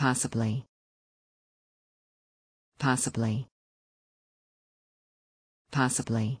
Possibly. Possibly. Possibly.